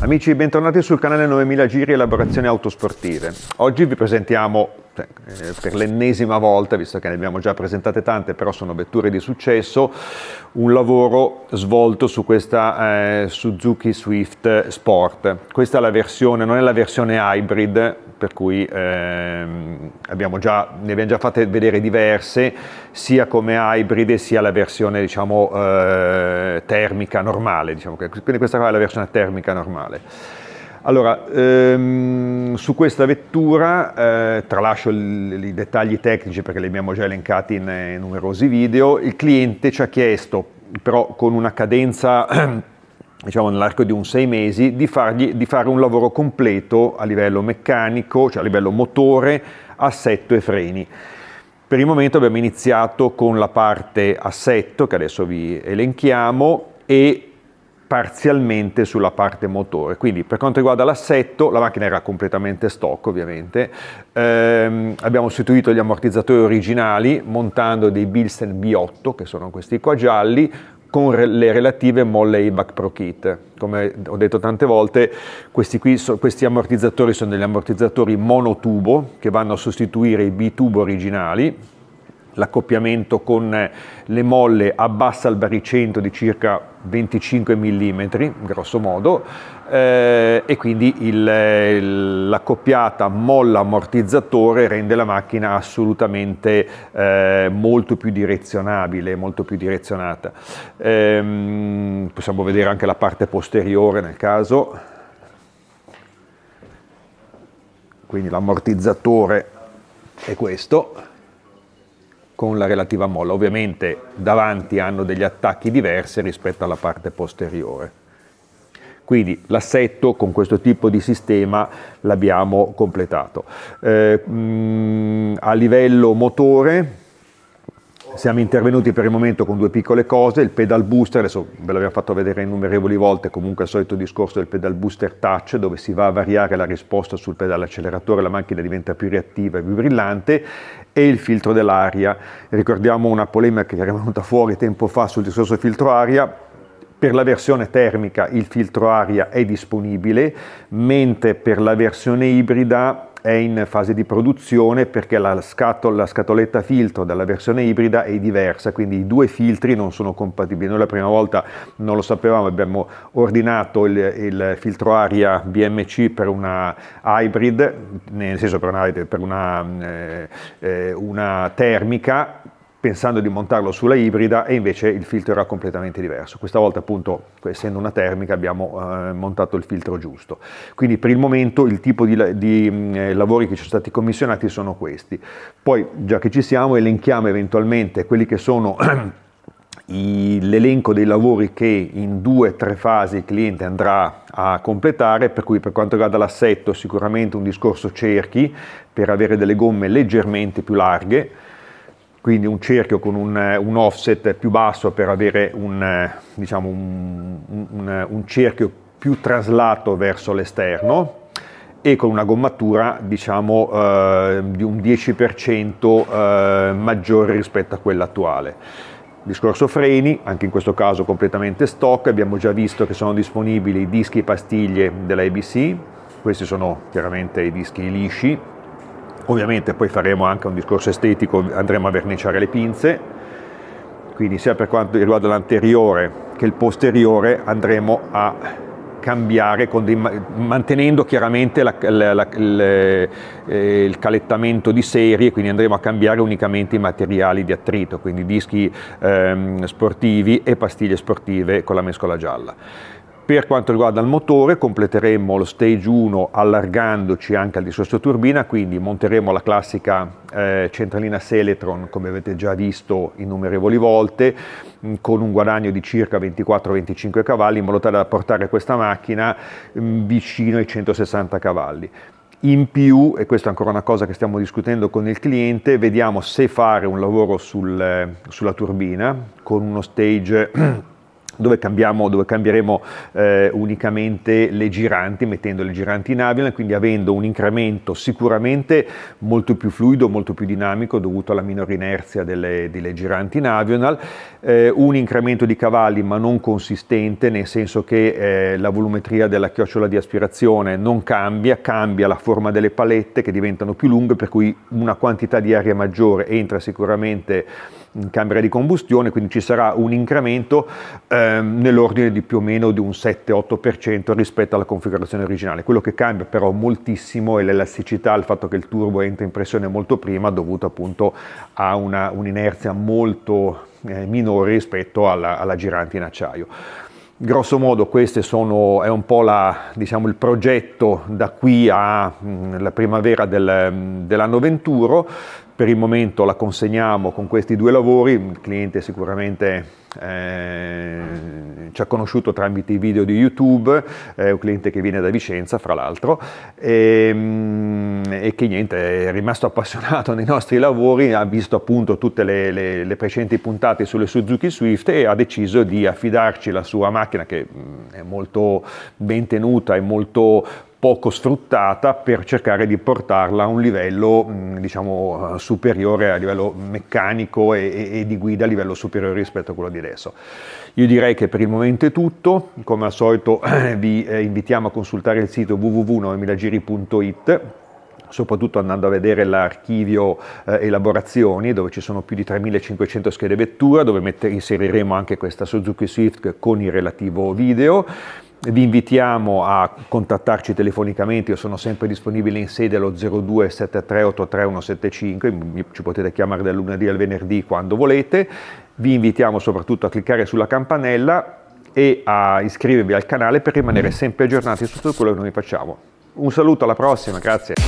Amici, bentornati sul canale 9000 Giri Elaborazioni Autosportive. Oggi vi presentiamo cioè, eh, per l'ennesima volta, visto che ne abbiamo già presentate tante, però sono vetture di successo, un lavoro svolto su questa eh, Suzuki Swift Sport. Questa è la versione, non è la versione hybrid, per cui ehm, abbiamo già, ne abbiamo già fatte vedere diverse, sia come ibride sia la versione diciamo, eh, termica normale, diciamo. quindi questa qua è la versione termica normale. Allora, ehm, su questa vettura, eh, tralascio i dettagli tecnici perché li abbiamo già elencati in, in eh, numerosi video, il cliente ci ha chiesto, però con una cadenza diciamo, nell'arco di un sei mesi, di, fargli, di, fare un lavoro completo a livello meccanico, cioè a livello motore, assetto e freni. Per il momento abbiamo iniziato con la parte assetto, che adesso vi elenchiamo, e parzialmente sulla parte motore. Quindi per quanto riguarda l'assetto, la macchina era completamente stock ovviamente, ehm, abbiamo sostituito gli ammortizzatori originali montando dei Bilsen B8, che sono questi qua gialli, con le relative molle IBAC Pro Kit. Come ho detto tante volte, questi, qui, questi ammortizzatori sono degli ammortizzatori monotubo che vanno a sostituire i B-tubo originali, L'accoppiamento con eh, le molle abbassa il baricentro di circa 25 mm, grosso modo, eh, e quindi eh, l'accoppiata molla-ammortizzatore rende la macchina assolutamente eh, molto più direzionabile, molto più direzionata. Eh, possiamo vedere anche la parte posteriore nel caso. Quindi l'ammortizzatore è questo con la relativa molla. Ovviamente davanti hanno degli attacchi diversi rispetto alla parte posteriore. Quindi l'assetto con questo tipo di sistema l'abbiamo completato. Eh, mh, a livello motore siamo intervenuti per il momento con due piccole cose, il pedal booster, adesso ve l'abbiamo fatto vedere innumerevoli volte, comunque il solito discorso del pedal booster touch, dove si va a variare la risposta sul pedale acceleratore, la macchina diventa più reattiva e più brillante, e il filtro dell'aria. Ricordiamo una polemica che era venuta fuori tempo fa sul discorso filtro aria, per la versione termica il filtro aria è disponibile, mentre per la versione ibrida è in fase di produzione perché la, scatola, la scatoletta filtro della versione ibrida è diversa, quindi i due filtri non sono compatibili. Noi la prima volta non lo sapevamo, abbiamo ordinato il, il filtro aria BMC per una hybrid, nel senso per una, per una, eh, eh una termica, pensando di montarlo sulla ibrida e invece il filtro era completamente diverso. Questa volta appunto, essendo una termica, abbiamo eh, montato il filtro giusto. Quindi per il momento il tipo di, di eh, lavori che ci sono stati commissionati sono questi. Poi, già che ci siamo, elenchiamo eventualmente quelli che sono... l'elenco dei lavori che in due o tre fasi il cliente andrà a completare, per cui per quanto riguarda l'assetto sicuramente un discorso cerchi per avere delle gomme leggermente più larghe, quindi un cerchio con un, eh, un, offset più basso per avere un, eh, diciamo un, eh, un cerchio più traslato verso l'esterno e con una gommatura diciamo eh, di un 10% eh, maggiore rispetto a quella attuale. Discorso freni, anche in questo caso completamente stock, abbiamo già visto che sono disponibili i dischi e pastiglie della ABC, questi sono chiaramente i dischi lisci, Ovviamente poi faremo anche un discorso estetico, andremo a verniciare le pinze, quindi sia per quanto riguarda l'anteriore che il posteriore andremo a cambiare dei, mantenendo chiaramente la, la, la, il, eh, il, calettamento di serie, quindi andremo a cambiare unicamente i materiali di attrito, quindi dischi ehm, sportivi e pastiglie sportive con la mescola gialla. Per quanto riguarda il motore completeremo lo stage 1 allargandoci anche al di sotto turbina, quindi monteremo la classica eh, centralina Seletron come avete già visto innumerevoli volte mm, con un guadagno di circa 24-25 cavalli in modo tale da portare questa macchina mh, mm, vicino ai 160 cavalli. In più, e questa è ancora una cosa che stiamo discutendo con il cliente, vediamo se fare un lavoro sul, eh, sulla turbina con uno stage dove, dove cambieremo eh, unicamente le giranti, mettendo le giranti in Avilan, quindi avendo un incremento sicuramente molto più fluido, molto più dinamico, dovuto alla minore inerzia delle, delle giranti in Avional, eh, un incremento di cavalli ma non consistente, nel senso che eh, la volumetria della chiocciola di aspirazione non cambia, cambia la forma delle palette che diventano più lunghe, per cui una quantità di aria maggiore entra sicuramente in camera di combustione, quindi ci sarà un incremento eh, Ehm, nell'ordine di più o meno di un 7-8% rispetto alla configurazione originale. Quello che cambia però moltissimo è l'elasticità, il fatto che il turbo entra in pressione molto prima dovuto appunto a una, un'inerzia molto eh, minore rispetto alla, alla girante in acciaio. Grosso modo questo è un po' la, diciamo, il progetto da qui alla mm, primavera del, mm, dell'anno 21 per il momento la consegniamo con questi due lavori, il cliente sicuramente eh, ci ha conosciuto tramite i video di YouTube, è un cliente che viene da Vicenza fra l'altro e, ehm, e, che niente è rimasto appassionato nei nostri lavori, ha visto appunto tutte le, le, le, precedenti puntate sulle Suzuki Swift e ha deciso di affidarci la sua macchina che mm, è molto ben tenuta e molto poco sfruttata per cercare di portarla a un livello diciamo eh, superiore a livello meccanico e, e, di guida a livello superiore rispetto a quello di adesso. Io direi che per il momento è tutto, come al solito vi eh, invitiamo a consultare il sito www.9000giri.it soprattutto andando a vedere l'archivio eh, elaborazioni dove ci sono più di 3500 schede vettura dove mettere, inseriremo anche questa Suzuki Swift con il relativo video vi invitiamo a contattarci telefonicamente, io sono sempre disponibile in sede allo 02 73 83 175, ci potete chiamare dal lunedì al venerdì quando volete, vi invitiamo soprattutto a cliccare sulla campanella e a iscrivervi al canale per rimanere sempre aggiornati su tutto quello che noi facciamo. Un saluto alla prossima, grazie.